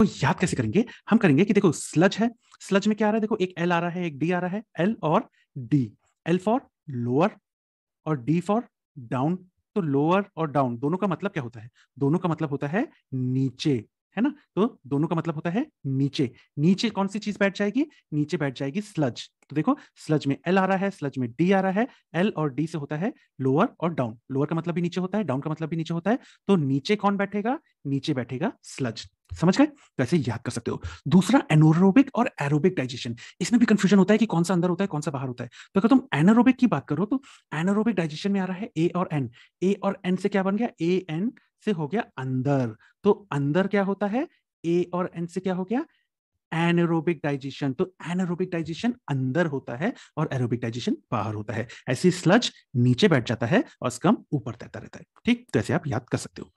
तो याद कैसे करेंगे हम करेंगे कि देखो स्लज है स्लज में क्या आ रहा है देखो एक एल आ रहा है एक डी आ रहा है एल और डी एल फॉर लोअर और डी फॉर डाउन तो लोअर और डाउन दोनों का मतलब क्या होता है दोनों का मतलब होता है नीचे है ना तो दोनों का मतलब होता है नीचे नीचे कौन सी चीज बैठ जाएगी नीचे बैठ जाएगी स्लज तो देखो स्लज में एल आ रहा है स्लज में डी आ रहा है एल और डी से होता है लोअर और डाउन लोअर का मतलब भी नीचे होता है डाउन का मतलब भी नीचे होता है तो नीचे कौन बैठेगा नीचे बैठेगा स्लज समझ गए वैसे तो याद कर सकते हो दूसरा एनोरोबिक और एरोबिक डाइजेशन इसमें भी कंफ्यूजन होता है कि कौन सा अंदर होता है कौन सा बाहर होता है तो अगर तुम एनोरोबिक की बात करो तो एनोरोबिक डाइजेशन में आ रहा है ए और एन ए और एन से क्या बन गया ए एन से हो गया अंदर तो अंदर क्या होता है ए और एन से क्या हो गया एनरोबिक डाइजेशन तो एनरोबिक डाइजेशन अंदर होता है और एरोबिक डाइजेशन बाहर होता है ऐसे स्लज नीचे बैठ जाता है और स्कम ऊपर तैरता रहता है ठीक तो ऐसे आप याद कर सकते हो